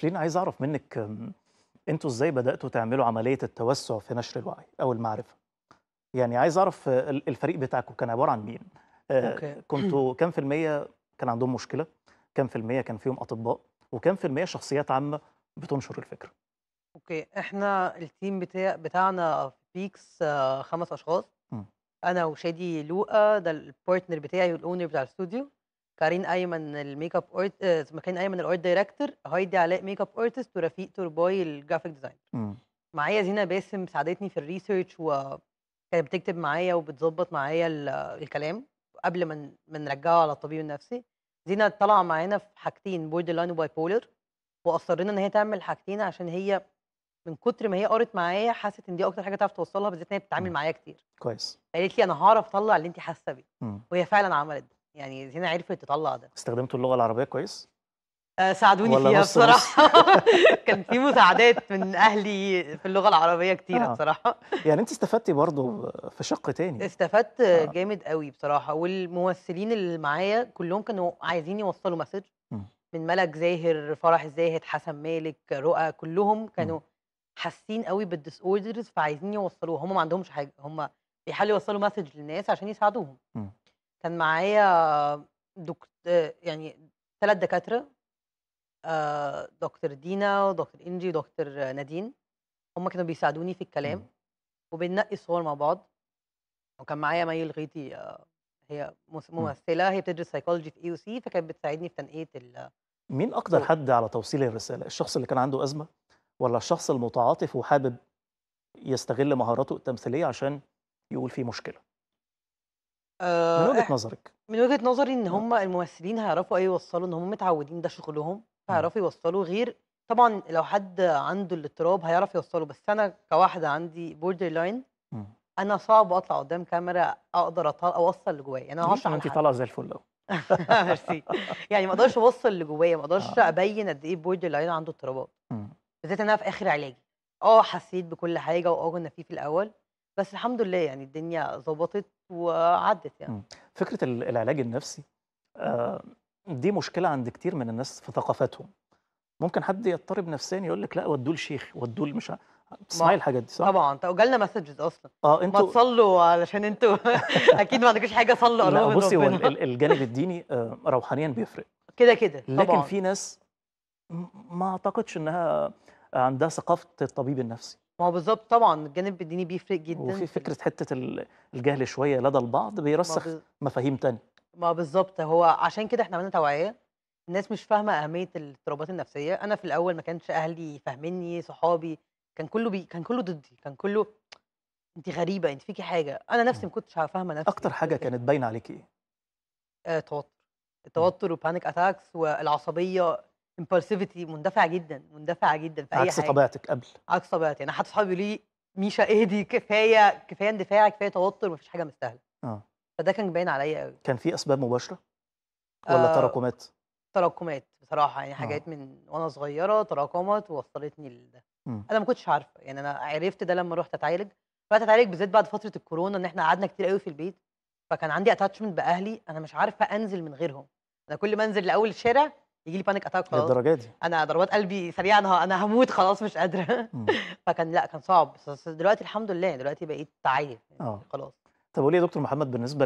شيرين عايز اعرف منك انتوا ازاي بداتوا تعملوا عمليه التوسع في نشر الوعي او المعرفه يعني عايز اعرف الفريق بتاعكم كان عباره عن مين آه، أوكي. كنتوا كم في الميه كان عندهم مشكله كم في الميه كان فيهم اطباء وكم في الميه شخصيات عامه بتنشر الفكره اوكي احنا التيم بتاع بتاعنا في بيكس آه، خمس اشخاص م. انا وشادي لوقا ده البارتنر بتاعي والاونر بتاع الاستوديو كارين ايمن الميك اب ارت آه، مكان ايمن الارت دايركتور هايدي علاء ميك اب ارتست ورفيق تورباي الجرافيك ديزاينر معايا زينه باسم ساعدتني في الريسيرش وكانت بتكتب معايا وبتظبط معايا الكلام قبل ما من نرجعه على الطبيب النفسي زينه طالعه معانا في حاجتين بوردر لاين وباي بولر واصرنا ان هي تعمل حاجتين عشان هي من كتر ما هي قرت معايا حست ان دي اكتر حاجه تعرف توصلها بالذات ان هي بتتعامل معايا كتير كويس قالت لي انا هعرف اطلع اللي انت حاسه بيه وهي فعلا عملت ده يعني هنا عرفت تطلع ده استخدمتوا اللغه العربيه كويس آه ساعدوني فيها بصراحه كان في مساعدات من اهلي في اللغه العربيه كتيره آه. بصراحه يعني انت استفدتي برضه في شق تاني استفدت آه. جامد قوي بصراحه والممثلين اللي معايا كلهم كانوا عايزين يوصلوا مسج من ملك زاهر فرح الزاهد حسن مالك رؤى كلهم كانوا حاسين قوي بالديس اوردرز فعايزين يوصلوها هم ما عندهمش حاجه هم بيحاولوا يوصلوا مسج للناس عشان يساعدوهم م. كان معايا دكت... يعني ثلاث دكاترة آه، دكتور دينا ودكتور إنجي ودكتور نادين هم كانوا بيساعدوني في الكلام وبننقي الصور مع بعض وكان معايا مي الغيطي آه، هي ممثلة هي بتدرس سايكولوجي في اي سي فكانت بتساعدني في تنقية ال مين أقدر حد على توصيل الرسالة؟ الشخص اللي كان عنده أزمة ولا الشخص المتعاطف وحابب يستغل مهاراته التمثيلية عشان يقول في مشكلة؟ من آه، وجهه إح- نظرك من وجهه نظري ان آه. هم الممثلين هيعرفوا ايه يوصلوا ان هم متعودين ده شغلهم هيعرفوا يوصلوا غير طبعا لو حد عنده الاضطراب هيعرف يوصله بس انا كواحده عندي بوردر لاين انا صعب اطلع قدام كاميرا اقدر أطلع اوصل اللي جوايا انا هشرح انت طالعه زي الفل قوي ميرسي يعني ما اقدرش اوصل اللي جوايا ما اقدرش آه. ابين قد ايه بوردر لاين عنده اضطرابات بالذات إن انا في اخر علاجي اه حسيت بكل حاجه واه كنا فيه في الاول بس الحمد لله يعني الدنيا ظبطت وعدت يعني فكرة العلاج النفسي آه، دي مشكلة عند كتير من الناس في ثقافتهم ممكن حد يضطرب نفسيا يقول لك لا ودوه لشيخ ودوه مش تسمعي الحاجات دي صح؟ طبعا طب جالنا مسجز اصلا اه انتوا ما تصلوا علشان انتوا اكيد ما عندكوش حاجه صلوا لا بصي هو الجانب الديني آه، روحانيا بيفرق كده كده لكن في ناس ما اعتقدش انها عندها ثقافه الطبيب النفسي ما هو بالظبط طبعا الجانب الديني بيفرق جدا وفي فكره حته الجهل شويه لدى البعض بيرسخ بز... مفاهيم تانية ما بالظبط هو عشان كده احنا عملنا توعيه الناس مش فاهمه اهميه الاضطرابات النفسيه انا في الاول ما كانش اهلي فاهميني صحابي كان كله بي... كان كله ضدي كان كله انت غريبه انت فيكي حاجه انا نفسي ما كنتش فاهمه نفسي اكتر حاجه كانت باينه عليكي ايه آه، التوتر التوتر والبانيك اتاكس والعصبيه امبulsivity مندفعه جدا مندفعه جدا في اي عكس حاجه عكس طبيعتك قبل عكس طبيعتي انا حد صحابي لي ميشا اهدي كفايه كفايه اندفاع كفايه توتر مفيش حاجه مستاهله اه فده كان باين عليا قوي كان في اسباب مباشره ولا آه تراكمات تراكمات بصراحه يعني آه. حاجات آه. من وانا صغيره تراكمت ووصلتني لده انا ما كنتش عارفه يعني انا عرفت ده لما رحت اتعالج رحت اتعالج بالذات بعد فتره الكورونا ان احنا قعدنا كتير قوي في البيت فكان عندي اتاتشمنت باهلي انا مش عارفه انزل من غيرهم انا كل ما انزل لاول الشارع يجي لي بانيك اتاك خلاص للدرجه دي انا ضربات قلبي سريعه انا انا هموت خلاص مش قادره فكان لا كان صعب بس دلوقتي الحمد لله دلوقتي بقيت عايز آه. خلاص طب قولي يا دكتور محمد بالنسبه